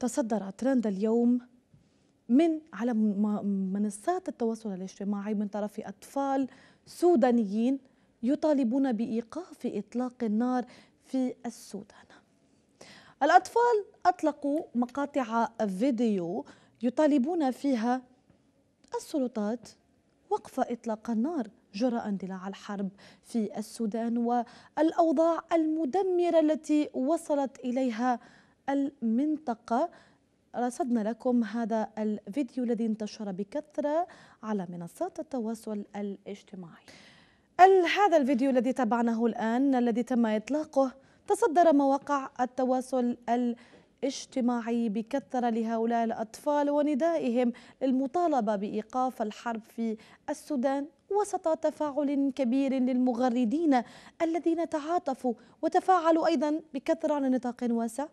تصدر ترند اليوم من على منصات التواصل الاجتماعي من طرف أطفال سودانيين يطالبون بإيقاف إطلاق النار في السودان الأطفال أطلقوا مقاطع فيديو يطالبون فيها السلطات وقف إطلاق النار جراء اندلاع الحرب في السودان والأوضاع المدمرة التي وصلت إليها المنطقة رصدنا لكم هذا الفيديو الذي انتشر بكثرة على منصات التواصل الاجتماعي هذا الفيديو الذي تابعناه الآن الذي تم إطلاقه تصدر مواقع التواصل الاجتماعي بكثرة لهؤلاء الأطفال وندائهم للمطالبة بإيقاف الحرب في السودان وسط تفاعل كبير للمغردين الذين تعاطفوا وتفاعلوا أيضا بكثرة على نطاق واسع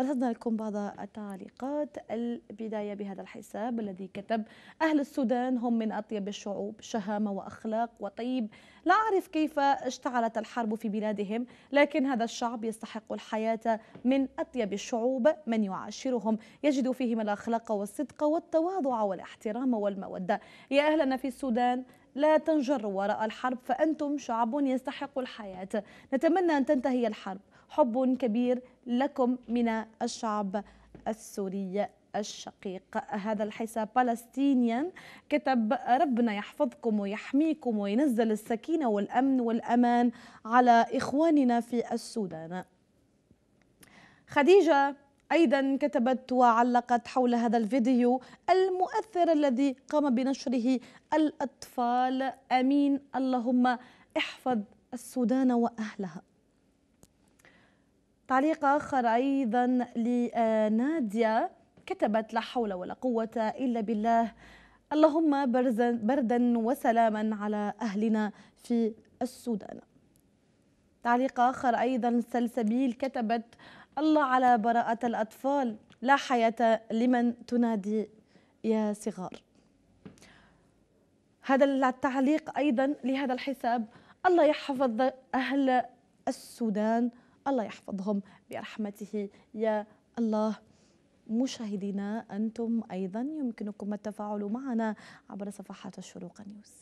فلتنا لكم بعض التعليقات البداية بهذا الحساب الذي كتب أهل السودان هم من أطيب الشعوب شهامة وأخلاق وطيب لا أعرف كيف اشتعلت الحرب في بلادهم لكن هذا الشعب يستحق الحياة من أطيب الشعوب من يعاشرهم يجد فيهم الأخلاق والصدق والتواضع والاحترام والمودة يا أهلنا في السودان لا تنجروا وراء الحرب فأنتم شعب يستحق الحياة نتمنى أن تنتهي الحرب حب كبير لكم من الشعب السوري الشقيق هذا الحساب فلسطينيا كتب ربنا يحفظكم ويحميكم وينزل السكينة والأمن والأمان على إخواننا في السودان خديجة أيضا كتبت وعلقت حول هذا الفيديو المؤثر الذي قام بنشره الأطفال أمين اللهم احفظ السودان وأهلها تعليق آخر أيضا لنادية كتبت لا حول ولا قوة إلا بالله اللهم بردا وسلاما على أهلنا في السودان تعليق آخر أيضا سلسبيل كتبت الله على براءة الأطفال لا حياة لمن تنادي يا صغار هذا التعليق أيضا لهذا الحساب الله يحفظ أهل السودان الله يحفظهم برحمته يا الله مشاهدينا أنتم أيضا يمكنكم التفاعل معنا عبر صفحات الشروق نيوز